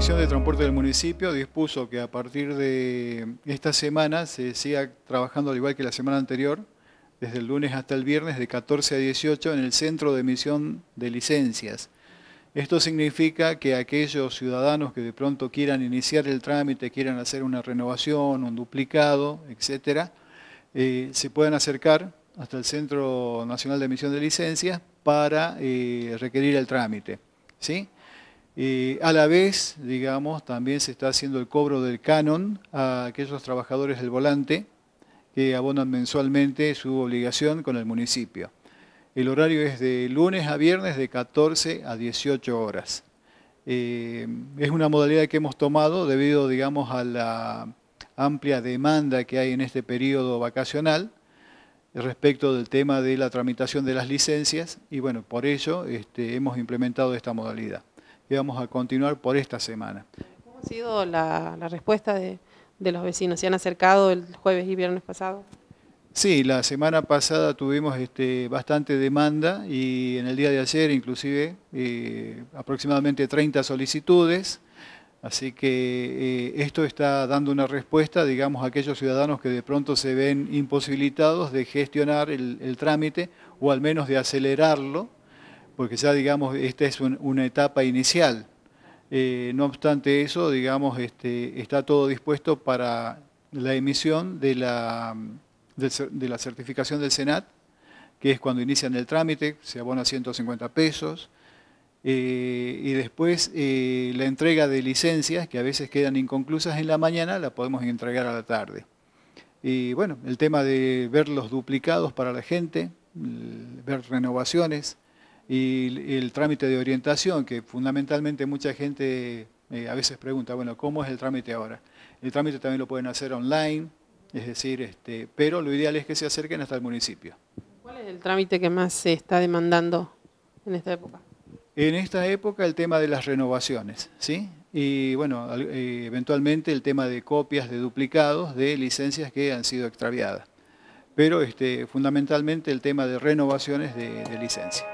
Dirección de Transporte del municipio dispuso que a partir de esta semana se siga trabajando al igual que la semana anterior, desde el lunes hasta el viernes de 14 a 18 en el centro de emisión de licencias. Esto significa que aquellos ciudadanos que de pronto quieran iniciar el trámite, quieran hacer una renovación, un duplicado, etc., eh, se puedan acercar hasta el Centro Nacional de Emisión de Licencias para eh, requerir el trámite. ¿sí? Eh, a la vez, digamos, también se está haciendo el cobro del canon a aquellos trabajadores del volante que abonan mensualmente su obligación con el municipio. El horario es de lunes a viernes de 14 a 18 horas. Eh, es una modalidad que hemos tomado debido, digamos, a la amplia demanda que hay en este periodo vacacional respecto del tema de la tramitación de las licencias y bueno, por ello este, hemos implementado esta modalidad y vamos a continuar por esta semana. ¿Cómo ha sido la, respuesta de, los vecinos? ¿Se han acercado el jueves y viernes pasado? Sí, la semana pasada tuvimos este, bastante demanda y en el día de ayer inclusive eh, aproximadamente 30 solicitudes, así que eh, esto está dando una respuesta, digamos, a aquellos ciudadanos que de pronto se ven imposibilitados de gestionar el trámite o al menos de acelerarlo porque ya digamos, esta es una etapa inicial. Eh, no obstante eso, digamos, este, está todo dispuesto para la emisión de la, de la certificación del SENAT, que es cuando inician el trámite, se abona 150 pesos, eh, y después eh, la entrega de licencias, que a veces quedan inconclusas en la mañana, la podemos entregar a la tarde. Y bueno, el tema de ver los duplicados para la gente, ver renovaciones, y el trámite de orientación, que fundamentalmente mucha gente eh, a veces pregunta, bueno, ¿cómo es el trámite ahora? El trámite también lo pueden hacer online, es decir, este, pero lo ideal es que se acerquen hasta el municipio. ¿Cuál es el trámite que más se está demandando en esta época? En esta época el tema de las renovaciones, ¿sí? Y bueno, eh, eventualmente el tema de copias de duplicados de licencias que han sido extraviadas. Pero este, fundamentalmente el tema de renovaciones de, licencias.